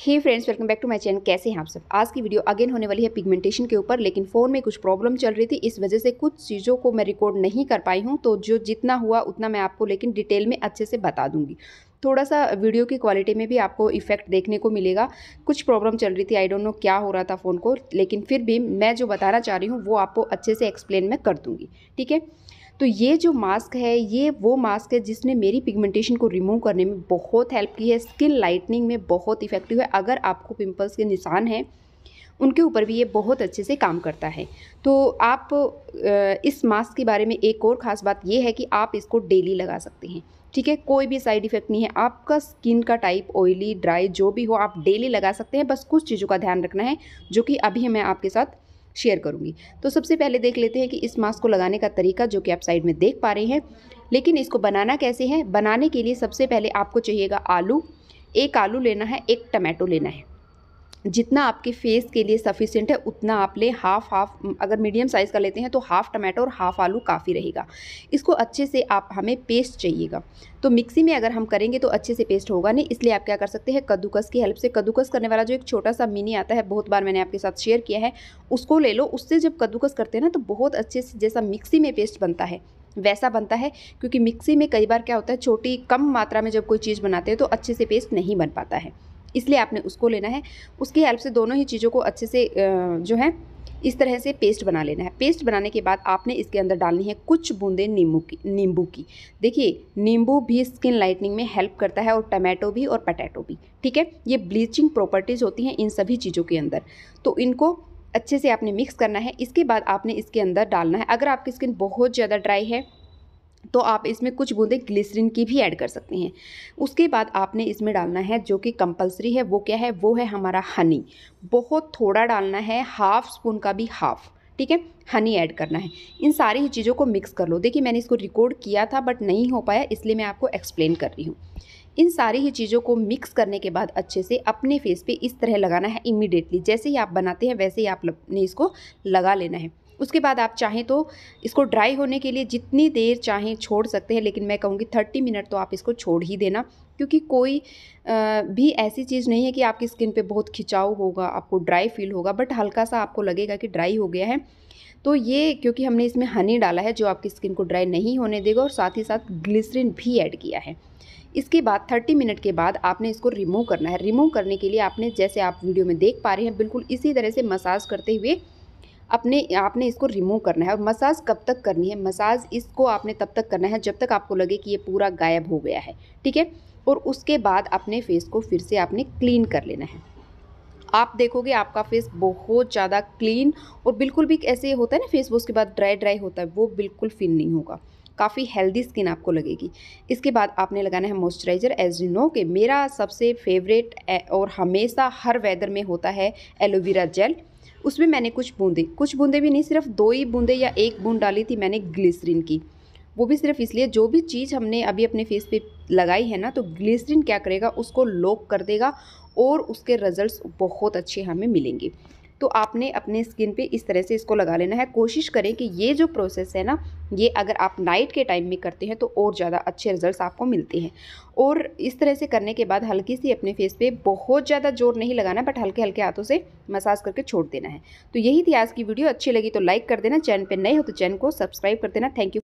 hey friends welcome back to my channel कैसे हैं आप सब आज की वीडियो अगेन होने वाली है पिगमेंटेशन के ऊपर लेकिन फ़ोन में कुछ प्रॉब्लम चल रही थी इस वजह से कुछ चीज़ों को मैं रिकॉर्ड नहीं कर पाई हूँ तो जो जितना हुआ उतना मैं आपको लेकिन डिटेल में अच्छे से बता दूंगी थोड़ा सा वीडियो की क्वालिटी में भी आपको इफेक्ट देखने को मिलेगा कुछ प्रॉब्लम चल रही थी आई डोंट नो क्या हो रहा था फ़ोन को लेकिन फिर भी मैं जो बताना चाह रही हूँ वो आपको अच्छे से एक्सप्लेन मैं कर दूँगी ठीक है तो ये जो मास्क है ये वो मास्क है जिसने मेरी पिगमेंटेशन को रिमूव करने में बहुत हेल्प की है स्किन लाइटनिंग में बहुत इफेक्टिव है अगर आपको पिंपल्स के निशान हैं उनके ऊपर भी ये बहुत अच्छे से काम करता है तो आप इस मास्क के बारे में एक और ख़ास बात ये है कि आप इसको डेली लगा सकते हैं ठीक है कोई भी साइड इफ़ेक्ट नहीं है आपका स्किन का टाइप ऑयली ड्राई जो भी हो आप डेली लगा सकते हैं बस कुछ चीज़ों का ध्यान रखना है जो कि अभी मैं आपके साथ शेयर करूँगी तो सबसे पहले देख लेते हैं कि इस मास्क को लगाने का तरीका जो कि आप साइड में देख पा रहे हैं लेकिन इसको बनाना कैसे है बनाने के लिए सबसे पहले आपको चाहिएगा आलू एक आलू लेना है एक टमाटो लेना है जितना आपके फेस के लिए सफिशेंट है उतना आप ले हाफ हाफ अगर मीडियम साइज़ का लेते हैं तो हाफ टमाटो और हाफ आलू काफ़ी रहेगा इसको अच्छे से आप हमें पेस्ट चाहिएगा तो मिक्सी में अगर हम करेंगे तो अच्छे से पेस्ट होगा नहीं इसलिए आप क्या कर सकते हैं कद्दूकस की हेल्प से कद्दूकस करने वाला जो एक छोटा सा मिनी आता है बहुत बार मैंने आपके साथ शेयर किया है उसको ले लो उससे जब कद्दूकस करते हैं ना तो बहुत अच्छे से जैसा मिक्सी में पेस्ट बनता है वैसा बनता है क्योंकि मिक्सी में कई बार क्या होता है छोटी कम मात्रा में जब कोई चीज़ बनाते हैं तो अच्छे से पेस्ट नहीं बन पाता है इसलिए आपने उसको लेना है उसकी हेल्प से दोनों ही चीज़ों को अच्छे से जो है इस तरह से पेस्ट बना लेना है पेस्ट बनाने के बाद आपने इसके अंदर डालनी है कुछ बूंदे नींबू की नींबू की देखिए नींबू भी स्किन लाइटनिंग में हेल्प करता है और टमाटो भी और पटैटो भी ठीक है ये ब्लीचिंग प्रॉपर्टीज़ होती हैं इन सभी चीज़ों के अंदर तो इनको अच्छे से आपने मिक्स करना है इसके बाद आपने इसके अंदर डालना है अगर आपकी स्किन बहुत ज़्यादा ड्राई है तो आप इसमें कुछ बूंदे ग्लिसरीन की भी ऐड कर सकते हैं उसके बाद आपने इसमें डालना है जो कि कंपलसरी है वो क्या है वो है हमारा हनी बहुत थोड़ा डालना है हाफ स्पून का भी हाफ़ ठीक है हनी ऐड करना है इन सारी ही चीज़ों को मिक्स कर लो देखिए मैंने इसको रिकॉर्ड किया था बट नहीं हो पाया इसलिए मैं आपको एक्सप्लेन कर रही हूँ इन सारी ही चीज़ों को मिक्स करने के बाद अच्छे से अपने फेस पे इस तरह लगाना है इमीडिएटली जैसे ही आप बनाते हैं वैसे ही आप ने इसको लगा लेना है उसके बाद आप चाहें तो इसको ड्राई होने के लिए जितनी देर चाहें छोड़ सकते हैं लेकिन मैं कहूँगी थर्टी मिनट तो आप इसको छोड़ ही देना क्योंकि कोई भी ऐसी चीज़ नहीं है कि आपकी स्किन पे बहुत खिंचाव होगा आपको ड्राई फील होगा बट हल्का सा आपको लगेगा कि ड्राई हो गया है तो ये क्योंकि हमने इसमें हनी डाला है जो आपकी स्किन को ड्राई नहीं होने देगा और साथ ही साथ ग्लिसरिन भी ऐड किया है इसके बाद 30 मिनट के बाद आपने इसको रिमूव करना है रिमूव करने के लिए आपने जैसे आप वीडियो में देख पा रहे हैं बिल्कुल इसी तरह से मसाज करते हुए अपने आपने इसको रिमूव करना है और मसाज कब तक करनी है मसाज इसको आपने तब तक करना है जब तक आपको लगे कि ये पूरा गायब हो गया है ठीक है और उसके बाद अपने फेस को फिर से आपने क्लीन कर लेना है आप देखोगे आपका फेस बहुत ज़्यादा क्लीन और बिल्कुल भी ऐसे होता है ना फेस वॉश के बाद ड्राई ड्राई होता है वो बिल्कुल फिन नहीं होगा काफ़ी हेल्दी स्किन आपको लगेगी इसके बाद आपने लगाना है मॉइस्चराइज़र एज यू नो के मेरा सबसे फेवरेट और हमेशा हर वेदर में होता है एलोवेरा जेल उसमें मैंने कुछ बूंदे कुछ बूंदे भी नहीं सिर्फ दो ही बूंदे या एक बूंद डाली थी मैंने ग्लिसरीन की वो भी सिर्फ इसलिए जो भी चीज़ हमने अभी अपने फेस पे लगाई है ना तो ग्लिसरीन क्या करेगा उसको लॉक कर देगा और उसके रिजल्ट्स बहुत अच्छे हमें मिलेंगे तो आपने अपने स्किन पे इस तरह से इसको लगा लेना है कोशिश करें कि ये जो प्रोसेस है ना ये अगर आप नाइट के टाइम में करते हैं तो और ज़्यादा अच्छे रिजल्ट्स आपको मिलते हैं और इस तरह से करने के बाद हल्की सी अपने फेस पे बहुत ज़्यादा जोर नहीं लगाना बट हल्के हल्के हाथों से मसाज करके छोड़ देना है तो यही थी आज की वीडियो अच्छी लगी तो लाइक कर देना चैनल पर नए हो तो चैनल को सब्सक्राइब कर देना थैंक यू